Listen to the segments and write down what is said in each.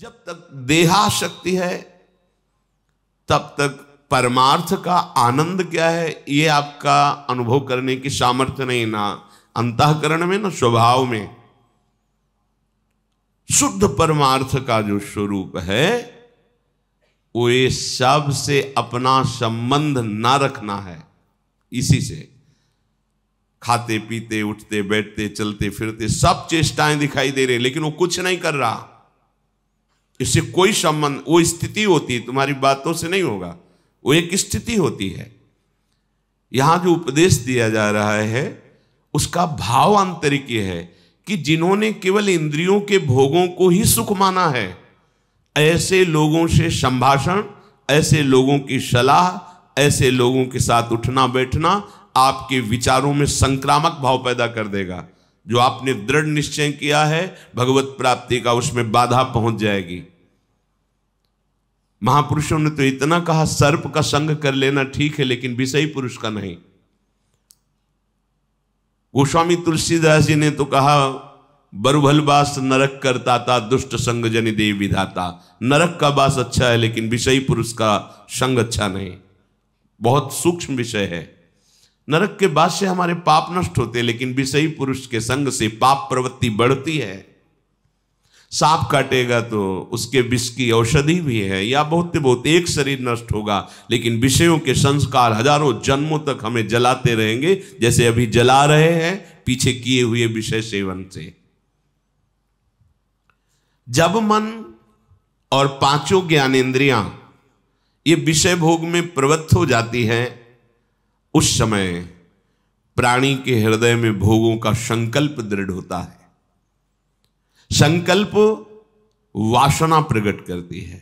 जब तक देहा शक्ति है तब तक परमार्थ का आनंद क्या है ये आपका अनुभव करने की सामर्थ्य नहीं ना अंतकरण में ना स्वभाव में शुद्ध परमार्थ का जो स्वरूप है वो ये सब से अपना संबंध ना रखना है इसी से खाते पीते उठते बैठते चलते फिरते सब चेष्टाएं दिखाई दे रही लेकिन वो कुछ नहीं कर रहा इससे कोई संबंध वो स्थिति होती है तुम्हारी बातों से नहीं होगा वो एक स्थिति होती है यहां जो उपदेश दिया जा रहा है उसका भाव आंतरिक यह है कि जिन्होंने केवल इंद्रियों के भोगों को ही सुख माना है ऐसे लोगों से संभाषण ऐसे लोगों की सलाह ऐसे लोगों के साथ उठना बैठना आपके विचारों में संक्रामक भाव पैदा कर देगा जो आपने दृढ़ निश्चय किया है भगवत प्राप्ति का उसमें बाधा पहुंच जाएगी महापुरुषों ने तो इतना कहा सर्प का संग कर लेना ठीक है लेकिन विषयी पुरुष का नहीं गोस्वामी तुलसीदास जी ने तो कहा बरुभलवास नरक करता था दुष्ट संग जनि देव विधाता नरक का वास अच्छा है लेकिन विषयी पुरुष का संग अच्छा नहीं बहुत सूक्ष्म विषय है नरक के बाद से हमारे पाप नष्ट होते हैं लेकिन विषयी पुरुष के संग से पाप प्रवृत्ति बढ़ती है सांप काटेगा तो उसके विष की औषधि भी है या बहुत बहुत एक शरीर नष्ट होगा लेकिन विषयों के संस्कार हजारों जन्मों तक हमें जलाते रहेंगे जैसे अभी जला रहे हैं पीछे किए हुए विषय सेवन से जब मन और पांचों ज्ञानेन्द्रियां ये विषय भोग में प्रवृत्त हो जाती हैं उस समय प्राणी के हृदय में भोगों का संकल्प दृढ़ होता है संकल्प वासना प्रकट करती है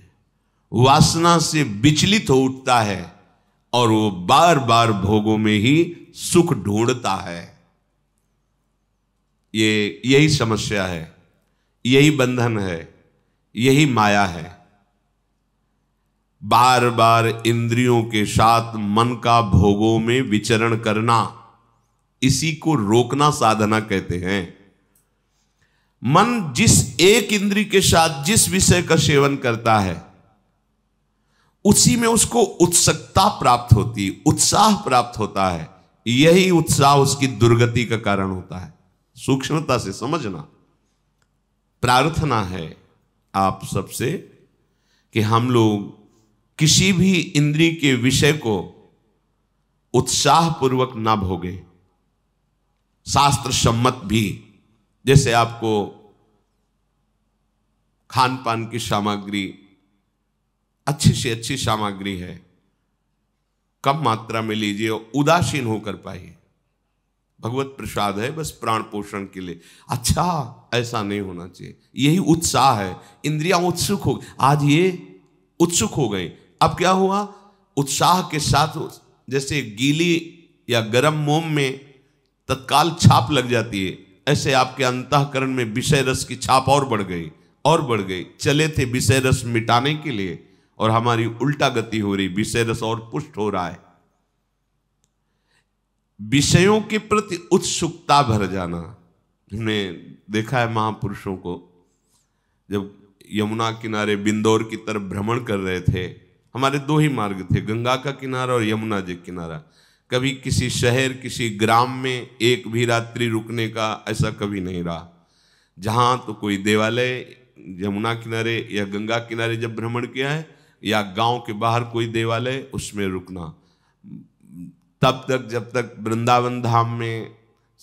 वासना से विचलित हो उठता है और वो बार बार भोगों में ही सुख ढूंढता है ये यही समस्या है यही बंधन है यही माया है बार बार इंद्रियों के साथ मन का भोगों में विचरण करना इसी को रोकना साधना कहते हैं मन जिस एक इंद्री के साथ जिस विषय का सेवन करता है उसी में उसको उत्सुकता प्राप्त होती उत्साह प्राप्त होता है यही उत्साह उसकी दुर्गति का कारण होता है सूक्ष्मता से समझना प्रार्थना है आप सबसे कि हम लोग किसी भी इंद्री के विषय को उत्साह पूर्वक ना भोगे शास्त्र सम्मत भी जैसे आपको खान पान की सामग्री अच्छी से अच्छी सामग्री है कम मात्रा में लीजिए और उदासीन होकर पाइए भगवत प्रसाद है बस प्राण पोषण के लिए अच्छा ऐसा नहीं होना चाहिए यही उत्साह है इंद्रियां उत्सुक हो आज ये उत्सुक हो गए अब क्या हुआ उत्साह के साथ जैसे गीली या गर्म मोम में तत्काल छाप लग जाती है ऐसे आपके अंतकरण में विषय रस की छाप और बढ़ गई और बढ़ गई चले थे विषय रस मिटाने के लिए और हमारी उल्टा गति हो रही विषय रस और पुष्ट हो रहा है विषयों के प्रति उत्सुकता भर जाना हमने देखा है महापुरुषों को जब यमुना किनारे बिंदौर की तरफ भ्रमण कर रहे थे हमारे दो ही मार्ग थे गंगा का किनारा और यमुना जी किनारा कभी किसी शहर किसी ग्राम में एक भी रात्रि रुकने का ऐसा कभी नहीं रहा जहाँ तो कोई देवालय यमुना किनारे या गंगा किनारे जब भ्रमण किया है या गांव के बाहर कोई देवालय उसमें रुकना तब तक जब तक वृंदावन धाम में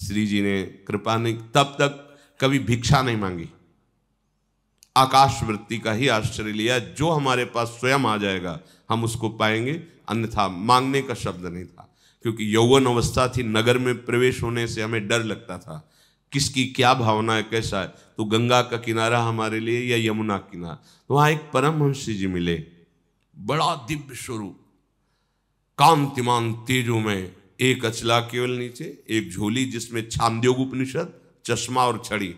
श्री जी ने कृपा नहीं तब तक कभी भिक्षा नहीं मांगी आकाश वृत्ति का ही आश्चर्य लिया जो हमारे पास स्वयं आ जाएगा हम उसको पाएंगे अन्यथा मांगने का शब्द नहीं था क्योंकि यौवन अवस्था थी नगर में प्रवेश होने से हमें डर लगता था किसकी क्या भावना है कैसा है तो गंगा का किनारा हमारे लिए या यमुना किनारा तो वहां एक परमहंसी जी मिले बड़ा दिव्य स्वरूप कांतिमान तेजो में एक अचला केवल नीचे एक झोली जिसमें छांद्योग उपनिषद चश्मा और छड़ी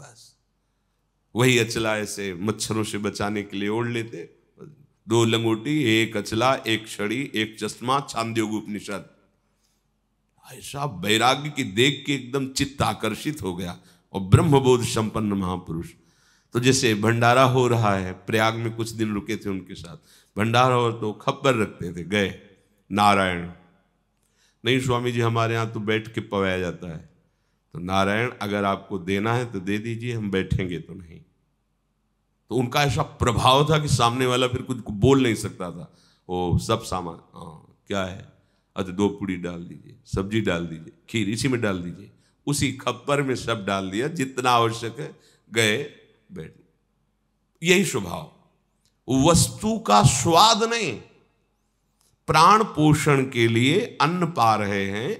बस वही अचला ऐसे मच्छरों से बचाने के लिए ओढ़ लेते दो लंगोटी एक अचला एक छड़ी एक चश्मा छांदयोग उपनिषद ऐसा वैराग्य की देख के एकदम चित्त आकर्षित हो गया और ब्रह्मबोध संपन्न महापुरुष तो जैसे भंडारा हो रहा है प्रयाग में कुछ दिन रुके थे उनके साथ भंडारा हो तो खबर रखते थे गए नारायण नहीं स्वामी जी हमारे यहाँ तो बैठ के पवाया जाता है तो नारायण अगर आपको देना है तो दे दीजिए हम बैठेंगे तो नहीं तो उनका ऐसा प्रभाव था कि सामने वाला फिर कुछ बोल नहीं सकता था ओ सब सामान हाँ, क्या है अच्छा दो पूड़ी डाल दीजिए सब्जी डाल दीजिए खीर इसी में डाल दीजिए उसी खप्पर में सब डाल दिया जितना आवश्यक है गए बैठ यही स्वभाव वस्तु का स्वाद नहीं प्राण पोषण के लिए अन्न पा रहे हैं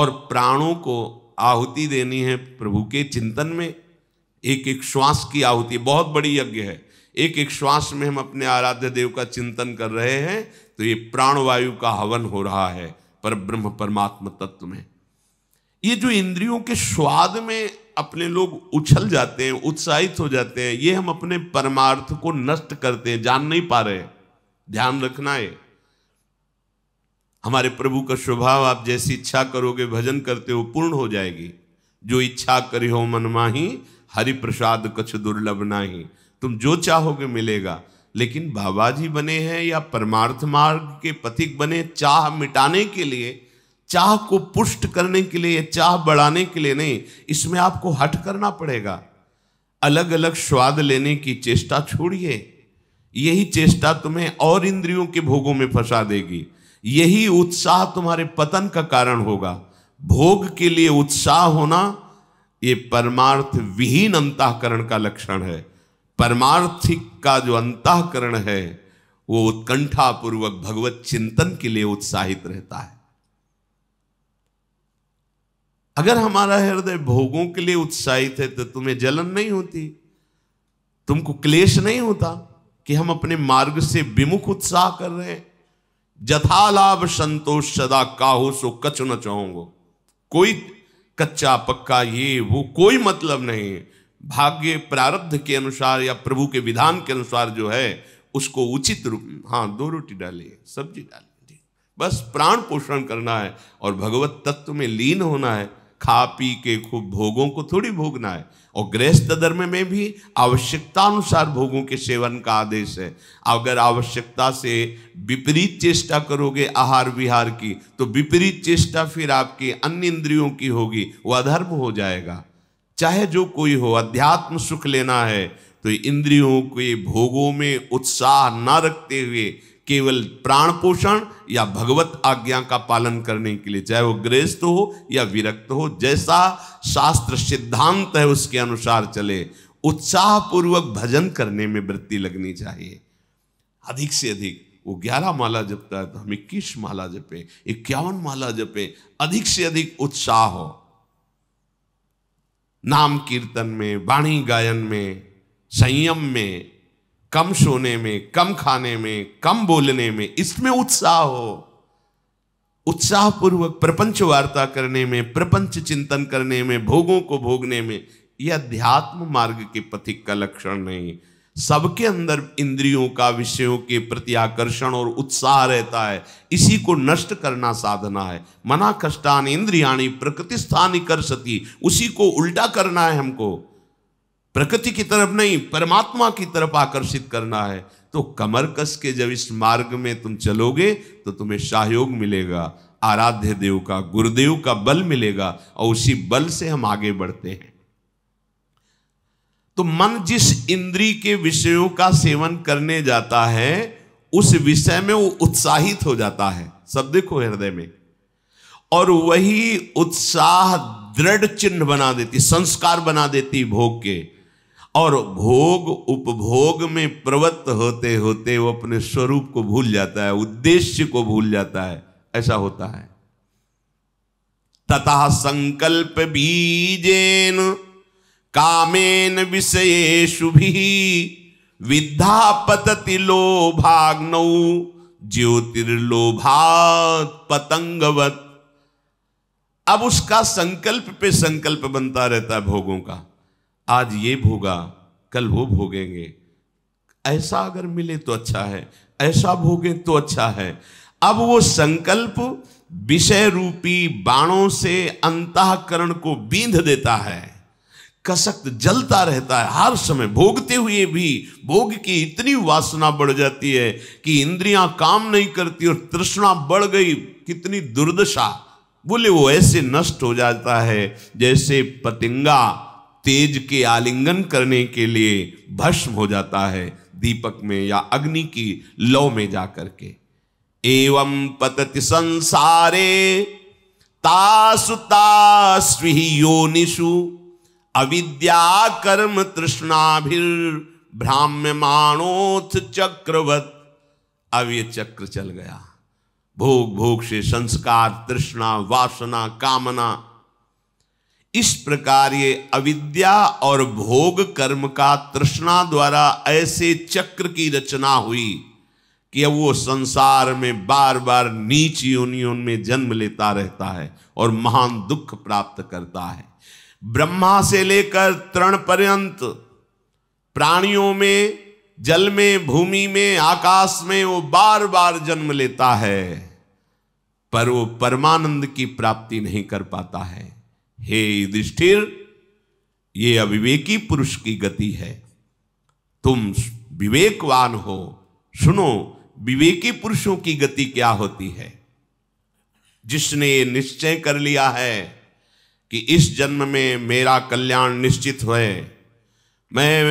और प्राणों को आहुति देनी है प्रभु के चिंतन में एक एक श्वास की आहुति बहुत बड़ी यज्ञ है एक एक श्वास में हम अपने आराध्य देव का चिंतन कर रहे हैं तो ये प्राणवायु का हवन हो रहा है पर ब्रह्म परमात्मा तत्व में ये जो इंद्रियों के स्वाद में अपने लोग उछल जाते हैं उत्साहित हो जाते हैं ये हम अपने परमार्थ को नष्ट करते हैं जान नहीं पा रहे ध्यान रखना है हमारे प्रभु का स्वभाव आप जैसी इच्छा करोगे भजन करते हो पूर्ण हो जाएगी जो इच्छा करी हो मन माही हरि प्रसाद कछ दुर्लभ नाही तुम जो चाहोगे मिलेगा लेकिन बाबा जी बने हैं या परमार्थ मार्ग के पथिक बने चाह मिटाने के लिए चाह को पुष्ट करने के लिए चाह बढ़ाने के लिए नहीं इसमें आपको हट करना पड़ेगा अलग अलग स्वाद लेने की चेष्टा छोड़िए यही चेष्टा तुम्हें और इंद्रियों के भोगों में फंसा देगी यही उत्साह तुम्हारे पतन का कारण होगा भोग के लिए उत्साह होना ये परमार्थ विहीन अंतकरण का लक्षण है परमार्थिक का जो अंतकरण है वो उत्कंठा पूर्वक भगवत चिंतन के लिए उत्साहित रहता है अगर हमारा हृदय भोगों के लिए उत्साहित है तो तुम्हें जलन नहीं होती तुमको क्लेश नहीं होता कि हम अपने मार्ग से विमुख उत्साह कर रहे हैं जथा लाभ संतोष सदा काहो सो कच न चाहूंगो कोई कच्चा पक्का ये वो कोई मतलब नहीं भाग्य प्रारब्ध के अनुसार या प्रभु के विधान के अनुसार जो है उसको उचित रूप हाँ दो रोटी डालिए सब्जी डाले बस प्राण पोषण करना है और भगवत तत्व में लीन होना है खा पी के खूब भोगों को थोड़ी भोगना है और गृहस्थ धर्म में भी आवश्यकता अनुसार भोगों के सेवन का आदेश है अगर आवश्यकता से विपरीत चेष्टा करोगे आहार विहार की तो विपरीत चेष्टा फिर आपकी अन्य इंद्रियों की होगी वह अधर्म हो जाएगा चाहे जो कोई हो अध्यात्म सुख लेना है तो इंद्रियों के भोगों में उत्साह न रखते हुए केवल प्राण पोषण या भगवत आज्ञा का पालन करने के लिए चाहे वो गृहस्थ हो या विरक्त हो जैसा शास्त्र सिद्धांत है उसके अनुसार चले उत्साहपूर्वक भजन करने में वृत्ति लगनी चाहिए अधिक से अधिक वो ग्यारह माला जपता है तो हम इक्कीस माला जपे इक्यावन माला जपे अधिक से अधिक उत्साह हो नाम कीर्तन में वाणी गायन में संयम में कम सोने में कम खाने में कम बोलने में इसमें उत्साह हो उत्साहपूर्वक प्रपंच वार्ता करने में प्रपंच चिंतन करने में भोगों को भोगने में यह अध्यात्म मार्ग के पथिक का लक्षण नहीं सबके अंदर इंद्रियों का विषयों के प्रति आकर्षण और उत्साह रहता है इसी को नष्ट करना साधना है मना कष्टान इंद्रियाणी प्रकृति स्थानी कर सती उसी को उल्टा करना है हमको प्रकृति की तरफ नहीं परमात्मा की तरफ आकर्षित करना है तो कमर कस के जब इस मार्ग में तुम चलोगे तो तुम्हें सहयोग मिलेगा आराध्य देव का गुरुदेव का बल मिलेगा और उसी बल से हम आगे बढ़ते हैं तो मन जिस इंद्री के विषयों का सेवन करने जाता है उस विषय में वो उत्साहित हो जाता है सब देखो हृदय में और वही उत्साह दृढ़ चिन्ह बना देती संस्कार बना देती भोग के और भोग उपभोग में प्रवृत्त होते होते वो अपने स्वरूप को भूल जाता है उद्देश्य को भूल जाता है ऐसा होता है तथा संकल्प बीजेन कामेन विषयेशु भी विद्या पतति लोभाग्नऊ ज्योतिर्लोभा पतंगवत अब उसका संकल्प पे संकल्प बनता रहता है भोगों का आज ये भोगा कल वो भोगेंगे ऐसा अगर मिले तो अच्छा है ऐसा भोगे तो अच्छा है अब वो संकल्प विषय रूपी बाणों से अंतकरण को बींध देता है कसक्त जलता रहता है हर समय भोगते हुए भी भोग की इतनी वासना बढ़ जाती है कि इंद्रियां काम नहीं करती और तृष्णा बढ़ गई कितनी दुर्दशा बोले वो ऐसे नष्ट हो जाता है जैसे पतिंगा तेज के आलिंगन करने के लिए भस्म हो जाता है दीपक में या अग्नि की लौ में जाकर के एवं पतति संसारे तासु तास्वी योनिषु अविद्या कर्म तृष्णाभिर भ्राम्यमाणोथ चक्रवत अब ये चक्र चल गया भोग भोग से संस्कार तृष्णा वासना कामना इस प्रकार ये अविद्या और भोग कर्म का तृष्णा द्वारा ऐसे चक्र की रचना हुई कि अब वो संसार में बार बार नीच योनियों में जन्म लेता रहता है और महान दुख प्राप्त करता है ब्रह्मा से लेकर तृण पर्यंत प्राणियों में जल में भूमि में आकाश में वो बार बार जन्म लेता है पर वो परमानंद की प्राप्ति नहीं कर पाता है हे युधिष्ठिर ये अविवेकी पुरुष की गति है तुम विवेकवान हो सुनो विवेकी पुरुषों की गति क्या होती है जिसने ये निश्चय कर लिया है कि इस जन्म में मेरा कल्याण निश्चित है मैं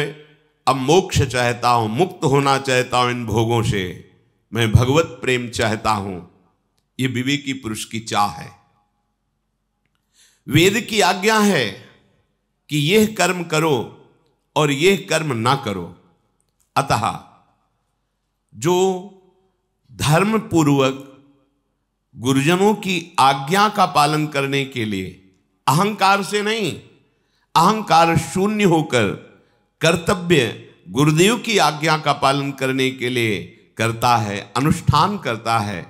अब मोक्ष चाहता हूं मुक्त होना चाहता हूं इन भोगों से मैं भगवत प्रेम चाहता हूँ ये विवेकी पुरुष की चाह है वेद की आज्ञा है कि यह कर्म करो और यह कर्म ना करो अतः जो धर्म पूर्वक गुरुजनों की आज्ञा का पालन करने के लिए अहंकार से नहीं अहंकार शून्य होकर कर्तव्य गुरुदेव की आज्ञा का पालन करने के लिए करता है अनुष्ठान करता है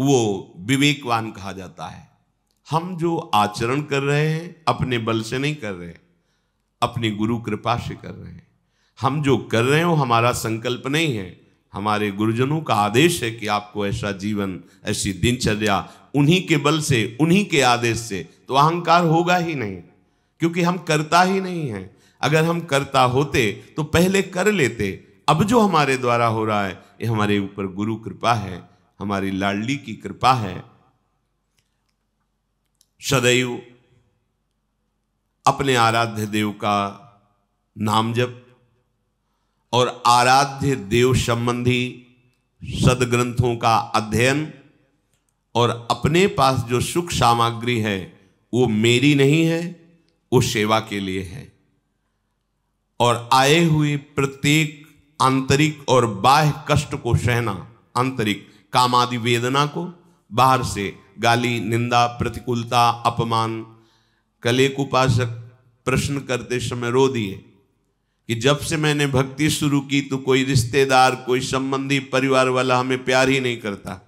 वो विवेकवान कहा जाता है हम जो आचरण कर रहे हैं अपने बल से नहीं कर रहे हैं अपने गुरु कृपा से कर रहे हैं हम जो कर रहे हैं वो हमारा संकल्प नहीं है हमारे गुरुजनों का आदेश है कि आपको ऐसा जीवन ऐसी दिनचर्या उन्हीं के बल से उन्हीं के आदेश से तो अहंकार होगा ही नहीं क्योंकि हम करता ही नहीं है अगर हम करता होते तो पहले कर लेते अब जो हमारे द्वारा हो रहा है ये हमारे ऊपर गुरु कृपा है हमारी लाडली की कृपा है सदैव अपने आराध्य देव का नाम जप और आराध्य देव संबंधी सदग्रंथों का अध्ययन और अपने पास जो सुख सामग्री है वो मेरी नहीं है वो सेवा के लिए है और आए हुए प्रत्येक आंतरिक और बाह्य कष्ट को सहना आंतरिक कामादि वेदना को बाहर से गाली निंदा प्रतिकूलता अपमान कले एक उपासक प्रश्न करते समय रो दिए कि जब से मैंने भक्ति शुरू की तो कोई रिश्तेदार कोई संबंधी परिवार वाला हमें प्यार ही नहीं करता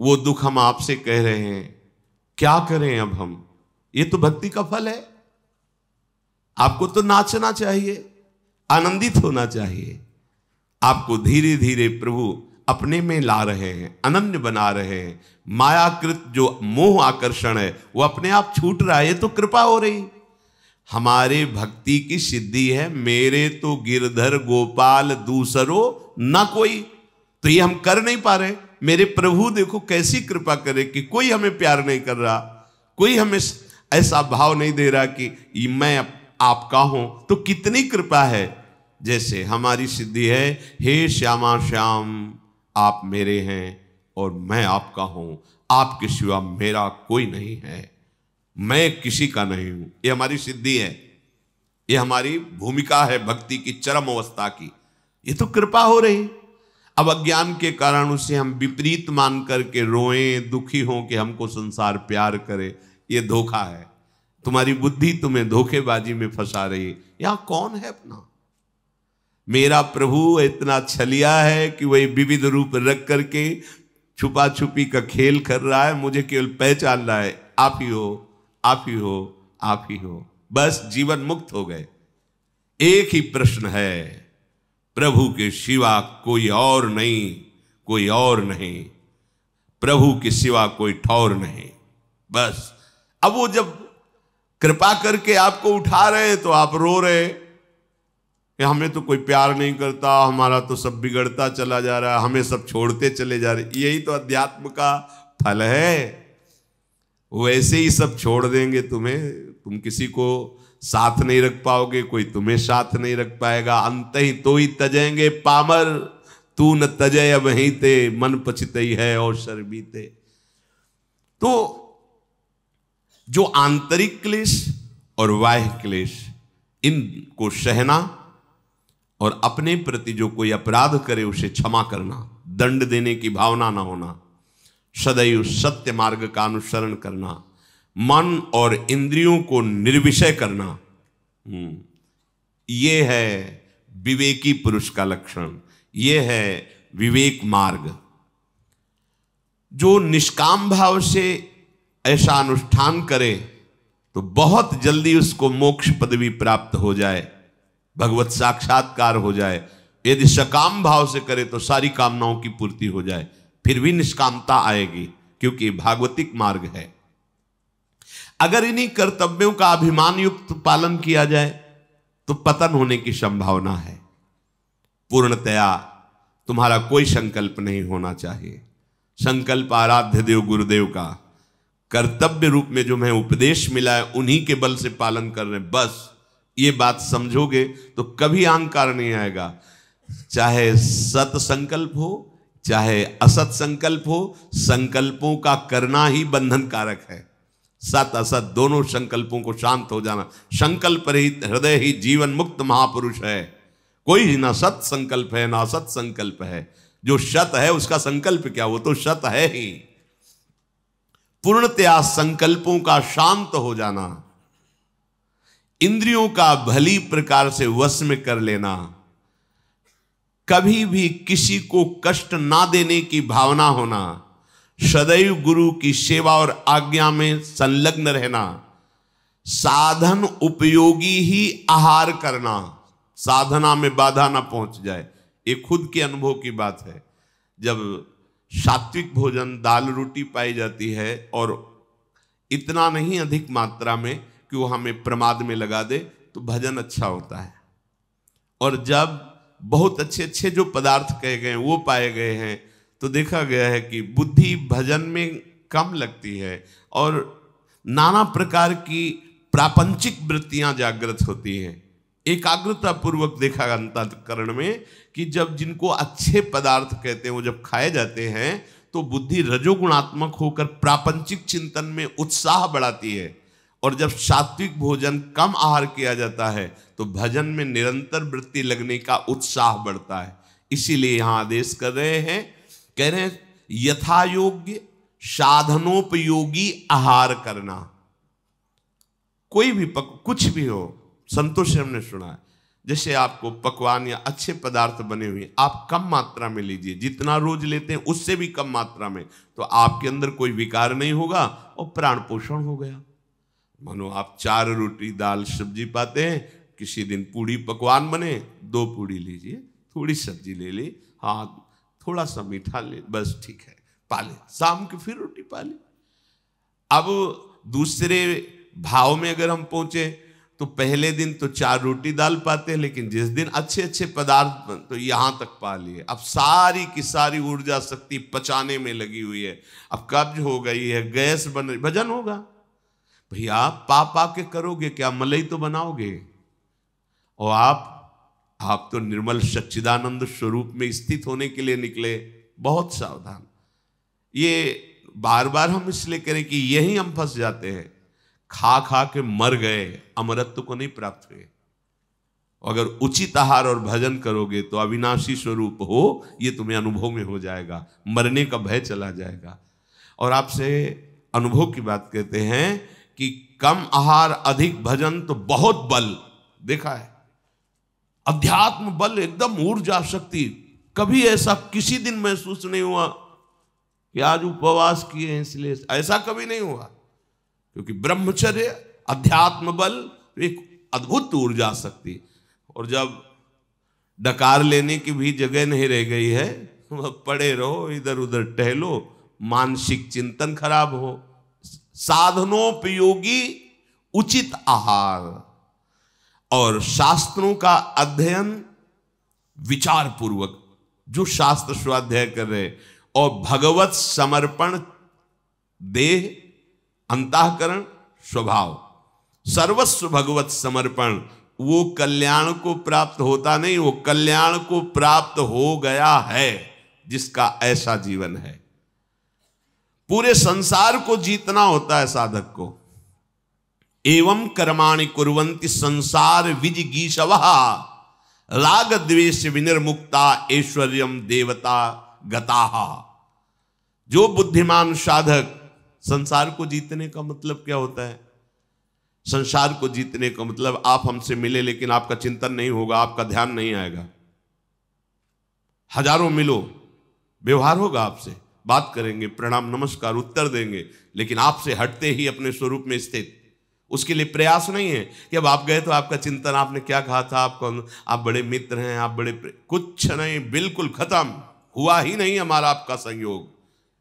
वो दुख हम आपसे कह रहे हैं क्या करें अब हम ये तो भक्ति का फल है आपको तो नाचना चाहिए आनंदित होना चाहिए आपको धीरे धीरे प्रभु अपने में ला रहे हैं अनन्य बना रहे हैं मायाकृत जो मोह आकर्षण है वो अपने आप छूट रहा है ये तो कृपा हो रही हमारे भक्ति की सिद्धि है मेरे तो गिरधर गोपाल दूसरो ना कोई तो ये हम कर नहीं पा रहे मेरे प्रभु देखो कैसी कृपा करे कि कोई हमें प्यार नहीं कर रहा कोई हमें ऐसा भाव नहीं दे रहा कि मैं आपका हूं तो कितनी कृपा है जैसे हमारी सिद्धि है हे श्यामा श्याम आप मेरे हैं और मैं आपका हूं आपके सिवा मेरा कोई नहीं है मैं किसी का नहीं हूं यह हमारी सिद्धि है यह हमारी भूमिका है भक्ति की चरम अवस्था की ये तो कृपा हो रही अब अज्ञान के कारण उसे हम विपरीत मान करके रोए दुखी हों कि हमको संसार प्यार करे ये धोखा है तुम्हारी बुद्धि तुम्हें धोखेबाजी में फंसा रही यहां कौन है अपना मेरा प्रभु इतना छलिया है कि वही विविध रूप रख करके छुपा छुपी का खेल कर रहा है मुझे केवल पहचान रहा है आप ही हो आप ही हो आप ही हो बस जीवन मुक्त हो गए एक ही प्रश्न है प्रभु के सिवा कोई और नहीं कोई और नहीं प्रभु के सिवा कोई ठौर नहीं बस अब वो जब कृपा करके आपको उठा रहे हैं तो आप रो रहे हैं कि हमें तो कोई प्यार नहीं करता हमारा तो सब बिगड़ता चला जा रहा है हमें सब छोड़ते चले जा रहे यही तो अध्यात्म का फल है वैसे ही सब छोड़ देंगे तुम्हें तुम किसी को साथ नहीं रख पाओगे कोई तुम्हें साथ नहीं रख पाएगा अंत ही तो ही तजेंगे पामर तू न तजय अब ही ते मन पछित है और बीते तो जो आंतरिक क्लेश और वाह्य क्लेश इनको सहना और अपने प्रति जो कोई अपराध करे उसे क्षमा करना दंड देने की भावना न होना सदैव सत्य मार्ग का अनुसरण करना मन और इंद्रियों को निर्विषय करना हम्म, ये है विवेकी पुरुष का लक्षण ये है विवेक मार्ग जो निष्काम भाव से ऐसा अनुष्ठान करे तो बहुत जल्दी उसको मोक्ष पदवी प्राप्त हो जाए भगवत साक्षात्कार हो जाए यदि सकाम भाव से करे तो सारी कामनाओं की पूर्ति हो जाए फिर भी निष्कामता आएगी क्योंकि भागवतिक मार्ग है अगर इन्हीं कर्तव्यों का अभिमान युक्त पालन किया जाए तो पतन होने की संभावना है पूर्णतया तुम्हारा कोई संकल्प नहीं होना चाहिए संकल्प आराध्य देव गुरुदेव का कर्तव्य रूप में जो मैं उपदेश मिला है उन्हीं के बल से पालन कर रहे बस ये बात समझोगे तो कभी अहंकार नहीं आएगा चाहे सत संकल्प हो चाहे असत संकल्प हो संकल्पों का करना ही बंधन कारक है सत असत दोनों संकल्पों को शांत हो जाना संकल्प रहित हृदय ही जीवन मुक्त महापुरुष है कोई ना सत संकल्प है ना असत संकल्प है जो शत है उसका संकल्प क्या वो तो शत है ही पूर्णतया संकल्पों का शांत हो जाना इंद्रियों का भली प्रकार से वश में कर लेना कभी भी किसी को कष्ट ना देने की भावना होना सदैव गुरु की सेवा और आज्ञा में संलग्न रहना साधन उपयोगी ही आहार करना साधना में बाधा ना पहुंच जाए ये खुद के अनुभव की बात है जब सात्विक भोजन दाल रोटी पाई जाती है और इतना नहीं अधिक मात्रा में कि वो हमें प्रमाद में लगा दे तो भजन अच्छा होता है और जब बहुत अच्छे अच्छे जो पदार्थ कहे गए वो पाए गए हैं तो देखा गया है कि बुद्धि भजन में कम लगती है और नाना प्रकार की प्रापंचिक वृत्तियां जागृत होती हैं एकाग्रता पूर्वक देखा अंतकरण में कि जब जिनको अच्छे पदार्थ कहते हैं वो जब खाए जाते हैं तो बुद्धि रजोगुणात्मक होकर प्रापंचिक चिंतन में उत्साह बढ़ाती है और जब सात्विक भोजन कम आहार किया जाता है तो भजन में निरंतर वृत्ति लगने का उत्साह बढ़ता है इसीलिए यहां आदेश कर रहे हैं कह रहे हैं यथा योग्य साधनोपयोगी आहार करना कोई भी पक, कुछ भी हो संतोष हमने सुना है जैसे आपको पकवान या अच्छे पदार्थ बने हुए आप कम मात्रा में लीजिए जितना रोज लेते हैं उससे भी कम मात्रा में तो आपके अंदर कोई विकार नहीं होगा और प्राण पोषण हो गया मानो आप चार रोटी दाल सब्जी पाते हैं किसी दिन पूड़ी पकवान बने दो पूड़ी लीजिए थोड़ी सब्जी ले ली हाँ थोड़ा सा मीठा ले बस ठीक है पाले शाम की फिर रोटी पाले अब दूसरे भाव में अगर हम पहुंचे तो पहले दिन तो चार रोटी दाल पाते हैं लेकिन जिस दिन अच्छे अच्छे पदार्थ बन तो यहाँ तक पा लिए अब सारी की सारी ऊर्जा शक्ति पचाने में लगी हुई है अब कब्ज हो गई है गैस बन रही भजन होगा भैया पाप आके करोगे क्या मलई तो बनाओगे और आप आप तो निर्मल सच्चिदानंद स्वरूप में स्थित होने के लिए निकले बहुत सावधान ये बार बार हम इसलिए करें कि यही हम फंस जाते हैं खा खा के मर गए अमरत्व को नहीं प्राप्त हुए अगर उचित आहार और भजन करोगे तो अविनाशी स्वरूप हो ये तुम्हें अनुभव में हो जाएगा मरने का भय चला जाएगा और आपसे अनुभव की बात कहते हैं कि कम आहार अधिक भजन तो बहुत बल देखा है अध्यात्म बल एकदम ऊर्जा शक्ति कभी ऐसा किसी दिन महसूस नहीं हुआ कि आज उपवास किए हैं इसलिए ऐसा कभी नहीं हुआ क्योंकि ब्रह्मचर्य अध्यात्म बल तो एक अद्भुत ऊर्जा शक्ति और जब डकार लेने की भी जगह नहीं रह गई है पड़े रहो इधर उधर टहलो मानसिक चिंतन खराब हो साधनोपयोगी उचित आहार और शास्त्रों का अध्ययन विचार पूर्वक जो शास्त्र स्वाध्याय कर रहे और भगवत समर्पण देह अंतकरण स्वभाव सर्वस्व भगवत समर्पण वो कल्याण को प्राप्त होता नहीं वो कल्याण को प्राप्त हो गया है जिसका ऐसा जीवन है पूरे संसार को जीतना होता है साधक को एवं कर्माणि कुरंती संसार विज राग द्वेष विनिर्मुक्ता ऐश्वर्य देवता गताहा जो बुद्धिमान साधक संसार को जीतने का मतलब क्या होता है संसार को जीतने का मतलब आप हमसे मिले लेकिन आपका चिंतन नहीं होगा आपका ध्यान नहीं आएगा हजारों मिलो व्यवहार होगा आपसे बात करेंगे प्रणाम नमस्कार उत्तर देंगे लेकिन आपसे हटते ही अपने स्वरूप में स्थित उसके लिए प्रयास नहीं है कि अब आप गए तो आपका चिंतन आपने क्या कहा था आप कौन आप बड़े मित्र हैं आप बड़े कुछ नहीं बिल्कुल खत्म हुआ ही नहीं हमारा आपका संयोग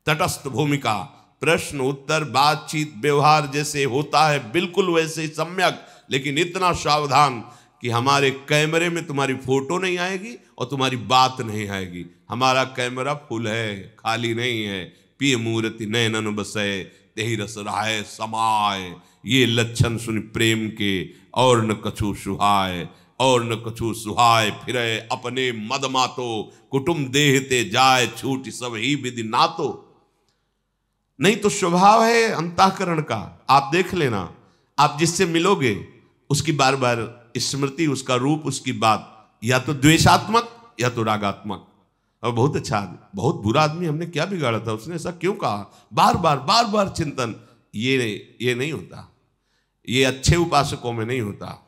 तटस्थ भूमिका प्रश्न उत्तर बातचीत व्यवहार जैसे होता है बिल्कुल वैसे सम्यक लेकिन इतना सावधान कि हमारे कैमरे में तुम्हारी फोटो नहीं आएगी और तुम्हारी बात नहीं आएगी हमारा कैमरा फुल है खाली नहीं है पिय मूर्ति नैनन बसे तेही रस राय समाय ये लक्षण सुन प्रेम के और न कछु सुहाय और न कछु सुहाय फिर अपने मद मातो देहते जाए छूट सब ही विधि ना तो नहीं तो स्वभाव है अंताकरण का आप देख लेना आप जिससे मिलोगे उसकी बार बार स्मृति उसका रूप उसकी बात या तो द्वेषात्मक या तो रागात्मक और बहुत अच्छा आदमी बहुत बुरा आदमी हमने क्या बिगाड़ा था उसने ऐसा क्यों कहा बार बार बार बार चिंतन ये ये नहीं होता ये अच्छे उपासकों में नहीं होता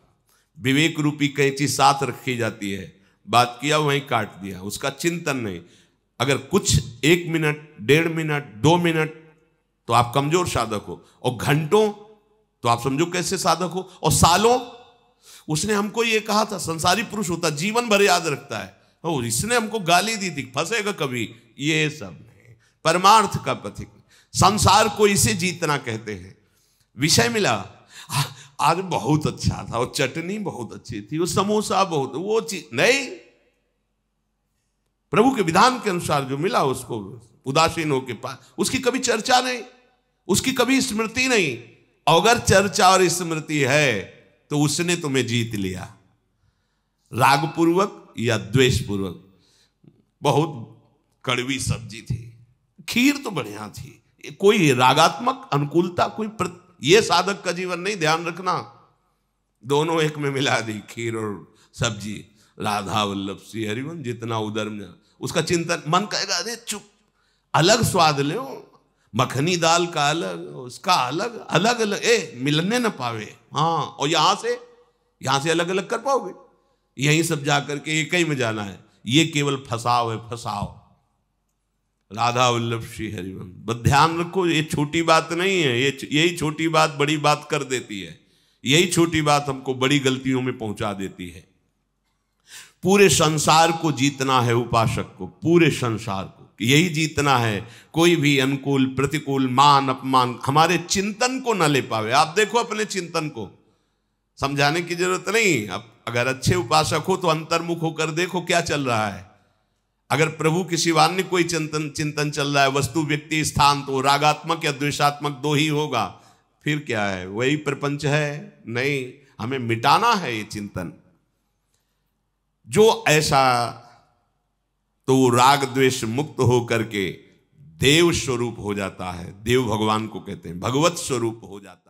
विवेक रूपी कैंची साथ रखी जाती है बात किया वहीं काट दिया उसका चिंतन नहीं अगर कुछ एक मिनट डेढ़ मिनट दो मिनट तो आप कमजोर साधक हो और घंटों तो आप समझो कैसे साधक हो और सालों उसने हमको ये कहा था संसारी पुरुष होता जीवन भर याद रखता है ओ इसने हमको गाली दी थी फंसेगा कभी ये सब नहीं परमार्थ का पथिक संसार को इसे जीतना कहते हैं विषय मिला आज बहुत अच्छा था वो चटनी बहुत अच्छी थी वो समोसा बहुत वो चीज नहीं प्रभु के विधान के अनुसार जो मिला उसको उदासीन हो के पास उसकी कभी चर्चा नहीं उसकी कभी स्मृति नहीं अगर चर्चा और स्मृति है तो उसने तुम्हें जीत लिया रागपूर्वक या द्वेषपूर्वक बहुत कड़वी सब्जी थी खीर तो बढ़िया थी कोई रागात्मक अनुकूलता कोई प्र... ये साधक का जीवन नहीं ध्यान रखना दोनों एक में मिला दी खीर और सब्जी राधा वल्लभ सी हरिवन जितना उधर में उसका चिंतन मन कहेगा अरे चुप अलग स्वाद ले मखनी दाल का अलग उसका अलग अलग अलग ए मिलने ना पावे हाँ और यहाँ से यहाँ से अलग अलग कर पाओगे यही सब जा करके एक ही में जाना है ये केवल फसाव है फसाव राधा वल्लभ श्री हरिवंश बस ध्यान रखो ये छोटी बात नहीं है ये यही छोटी बात बड़ी बात कर देती है यही छोटी बात हमको बड़ी गलतियों में पहुंचा देती है पूरे संसार को जीतना है उपासक को पूरे संसार यही जीतना है कोई भी अनुकूल प्रतिकूल मान अपमान हमारे चिंतन को न ले पावे आप देखो अपने चिंतन को समझाने की जरूरत नहीं अब अगर अच्छे उपासक हो तो अंतर्मुख होकर देखो क्या चल रहा है अगर प्रभु के सिवान्य कोई चिंतन चिंतन चल रहा है वस्तु व्यक्ति स्थान तो रागात्मक या द्वेषात्मक दो ही होगा फिर क्या है वही प्रपंच है नहीं हमें मिटाना है ये चिंतन जो ऐसा तो वो राग द्वेष मुक्त होकर के देव स्वरूप हो जाता है देव भगवान को कहते हैं भगवत स्वरूप हो जाता है